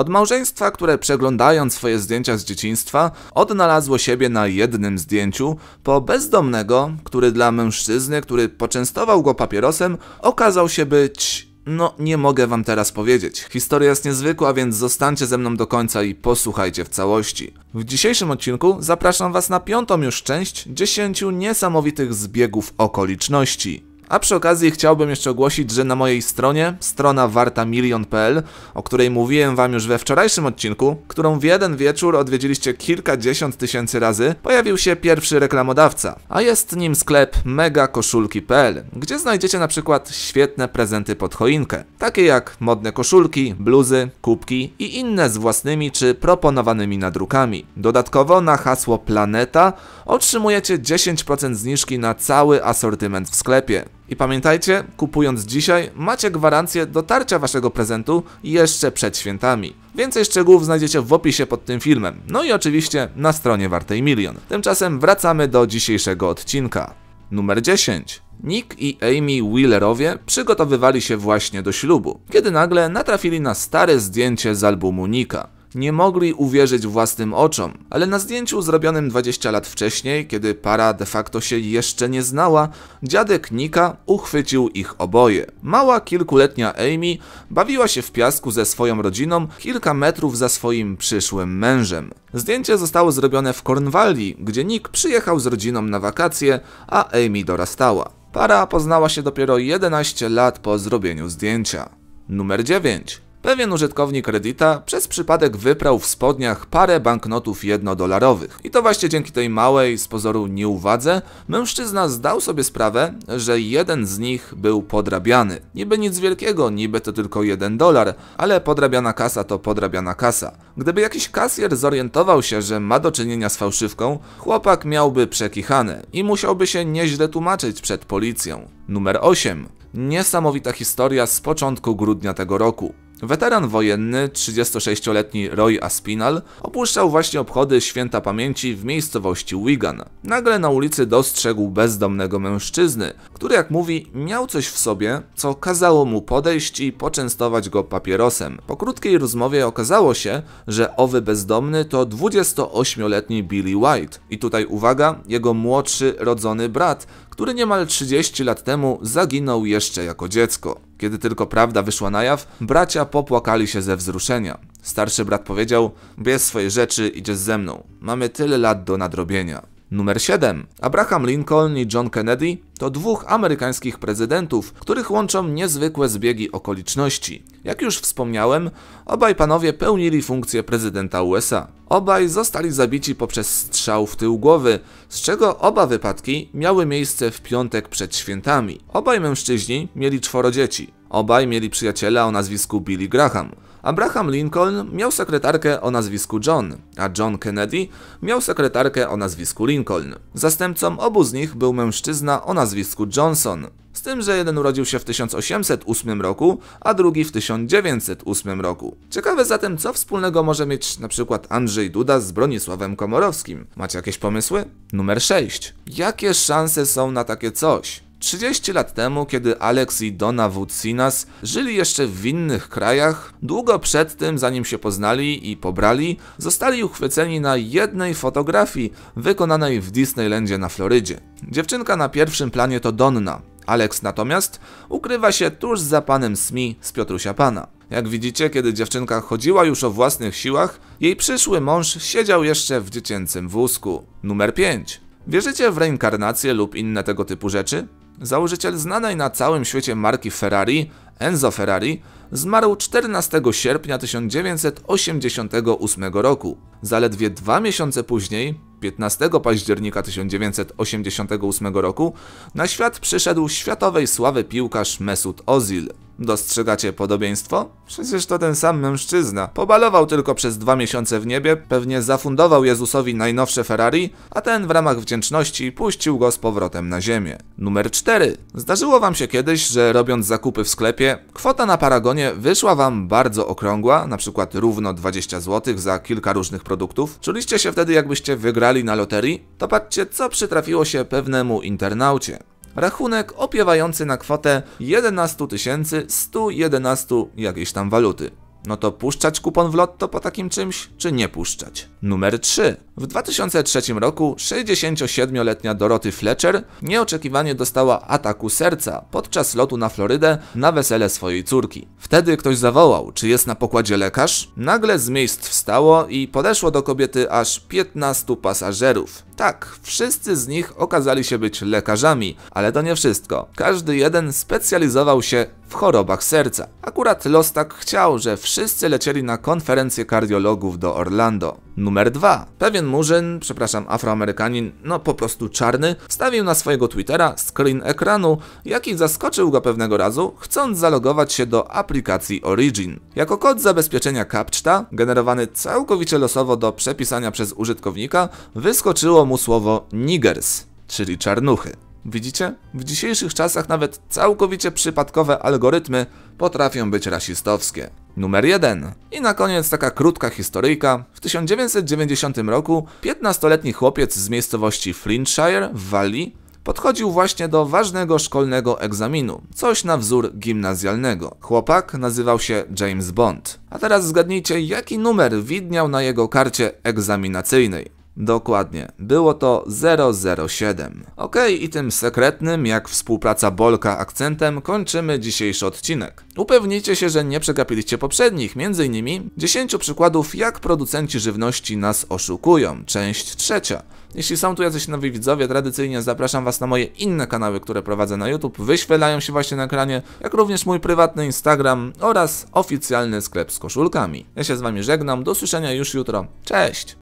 Od małżeństwa, które przeglądając swoje zdjęcia z dzieciństwa, odnalazło siebie na jednym zdjęciu, po bezdomnego, który dla mężczyzny, który poczęstował go papierosem, okazał się być no, nie mogę wam teraz powiedzieć. Historia jest niezwykła, więc zostańcie ze mną do końca i posłuchajcie w całości. W dzisiejszym odcinku zapraszam was na piątą już część 10 niesamowitych zbiegów okoliczności. A przy okazji chciałbym jeszcze ogłosić, że na mojej stronie, strona warta milion.pl, o której mówiłem wam już we wczorajszym odcinku, którą w jeden wieczór odwiedziliście kilkadziesiąt tysięcy razy, pojawił się pierwszy reklamodawca, a jest nim sklep megakoszulki.pl, gdzie znajdziecie na przykład świetne prezenty pod choinkę, takie jak modne koszulki, bluzy, kubki i inne z własnymi czy proponowanymi nadrukami. Dodatkowo na hasło Planeta otrzymujecie 10% zniżki na cały asortyment w sklepie. I pamiętajcie, kupując dzisiaj, macie gwarancję dotarcia waszego prezentu jeszcze przed świętami. Więcej szczegółów znajdziecie w opisie pod tym filmem, no i oczywiście na stronie Wartej Milion. Tymczasem wracamy do dzisiejszego odcinka. Numer 10. Nick i Amy Wheelerowie przygotowywali się właśnie do ślubu, kiedy nagle natrafili na stare zdjęcie z albumu Nika nie mogli uwierzyć własnym oczom. Ale na zdjęciu zrobionym 20 lat wcześniej, kiedy para de facto się jeszcze nie znała, dziadek Nika uchwycił ich oboje. Mała kilkuletnia Amy bawiła się w piasku ze swoją rodziną kilka metrów za swoim przyszłym mężem. Zdjęcie zostało zrobione w Cornwalli, gdzie Nick przyjechał z rodziną na wakacje, a Amy dorastała. Para poznała się dopiero 11 lat po zrobieniu zdjęcia. Numer 9. Pewien użytkownik Reddita przez przypadek wyprał w spodniach parę banknotów jednodolarowych. I to właśnie dzięki tej małej, z pozoru nieuwadze, mężczyzna zdał sobie sprawę, że jeden z nich był podrabiany. Niby nic wielkiego, niby to tylko jeden dolar, ale podrabiana kasa to podrabiana kasa. Gdyby jakiś kasjer zorientował się, że ma do czynienia z fałszywką, chłopak miałby przekichane i musiałby się nieźle tłumaczyć przed policją. Numer 8. Niesamowita historia z początku grudnia tego roku. Weteran wojenny, 36-letni Roy Aspinal, opuszczał właśnie obchody święta pamięci w miejscowości Wigan. Nagle na ulicy dostrzegł bezdomnego mężczyznę, który jak mówi miał coś w sobie, co kazało mu podejść i poczęstować go papierosem. Po krótkiej rozmowie okazało się, że owy bezdomny to 28-letni Billy White. I tutaj uwaga, jego młodszy rodzony brat, który niemal 30 lat temu zaginął jeszcze jako dziecko. Kiedy tylko prawda wyszła na jaw, bracia popłakali się ze wzruszenia. Starszy brat powiedział: Bierz swoje rzeczy, idziesz ze mną. Mamy tyle lat do nadrobienia. Numer 7. Abraham Lincoln i John Kennedy to dwóch amerykańskich prezydentów, których łączą niezwykłe zbiegi okoliczności. Jak już wspomniałem, obaj panowie pełnili funkcję prezydenta USA. Obaj zostali zabici poprzez strzał w tył głowy, z czego oba wypadki miały miejsce w piątek przed świętami. Obaj mężczyźni mieli czworo dzieci. Obaj mieli przyjaciela o nazwisku Billy Graham. Abraham Lincoln miał sekretarkę o nazwisku John, a John Kennedy miał sekretarkę o nazwisku Lincoln. Zastępcą obu z nich był mężczyzna o nazwisku Johnson z tym, że jeden urodził się w 1808 roku, a drugi w 1908 roku. Ciekawe zatem, co wspólnego może mieć na przykład Andrzej Duda z Bronisławem Komorowskim. Macie jakieś pomysły? Numer 6. Jakie szanse są na takie coś? 30 lat temu, kiedy Alex i Donna Wucinas żyli jeszcze w innych krajach, długo przed tym, zanim się poznali i pobrali, zostali uchwyceni na jednej fotografii wykonanej w Disneylandzie na Florydzie. Dziewczynka na pierwszym planie to Donna, Alex natomiast ukrywa się tuż za panem Smi z Piotrusia Pana. Jak widzicie, kiedy dziewczynka chodziła już o własnych siłach, jej przyszły mąż siedział jeszcze w dziecięcym wózku. Numer 5. Wierzycie w reinkarnację lub inne tego typu rzeczy? Założyciel znanej na całym świecie marki Ferrari, Enzo Ferrari, zmarł 14 sierpnia 1988 roku. Zaledwie dwa miesiące później 15 października 1988 roku na świat przyszedł światowej sławy piłkarz Mesut Ozil. Dostrzegacie podobieństwo? Przecież to ten sam mężczyzna. Pobalował tylko przez dwa miesiące w niebie, pewnie zafundował Jezusowi najnowsze Ferrari, a ten w ramach wdzięczności puścił go z powrotem na ziemię. Numer 4. Zdarzyło wam się kiedyś, że robiąc zakupy w sklepie, kwota na paragonie wyszła wam bardzo okrągła, na przykład równo 20 zł za kilka różnych produktów? Czuliście się wtedy jakbyście wygrali na loterii? To patrzcie co przytrafiło się pewnemu internaucie rachunek opiewający na kwotę 11 111 jakiejś tam waluty. No to puszczać kupon w lotto po takim czymś, czy nie puszczać? Numer 3. W 2003 roku 67-letnia Dorothy Fletcher nieoczekiwanie dostała ataku serca podczas lotu na Florydę na wesele swojej córki. Wtedy ktoś zawołał, czy jest na pokładzie lekarz? Nagle z miejsc wstało i podeszło do kobiety aż 15 pasażerów. Tak, wszyscy z nich okazali się być lekarzami, ale to nie wszystko. Każdy jeden specjalizował się w chorobach serca. Akurat los tak chciał, że wszyscy lecieli na konferencję kardiologów do Orlando. Numer 2. Pewien murzyn, przepraszam, afroamerykanin, no po prostu czarny, stawił na swojego Twittera screen ekranu, jaki zaskoczył go pewnego razu, chcąc zalogować się do aplikacji Origin. Jako kod zabezpieczenia CAPTCHA, generowany całkowicie losowo do przepisania przez użytkownika, wyskoczyło mu słowo niggers, czyli czarnuchy. Widzicie? W dzisiejszych czasach nawet całkowicie przypadkowe algorytmy potrafią być rasistowskie. Numer 1. I na koniec taka krótka historyjka. W 1990 roku 15-letni chłopiec z miejscowości Flintshire w Walii podchodził właśnie do ważnego szkolnego egzaminu, coś na wzór gimnazjalnego. Chłopak nazywał się James Bond. A teraz zgadnijcie, jaki numer widniał na jego karcie egzaminacyjnej. Dokładnie. Było to 007. Ok, i tym sekretnym, jak współpraca Bolka akcentem, kończymy dzisiejszy odcinek. Upewnijcie się, że nie przegapiliście poprzednich, m.in. 10 przykładów, jak producenci żywności nas oszukują, część trzecia. Jeśli są tu jacyś nowi widzowie, tradycyjnie zapraszam Was na moje inne kanały, które prowadzę na YouTube, wyświetlają się właśnie na ekranie, jak również mój prywatny Instagram oraz oficjalny sklep z koszulkami. Ja się z Wami żegnam, do słyszenia już jutro. Cześć!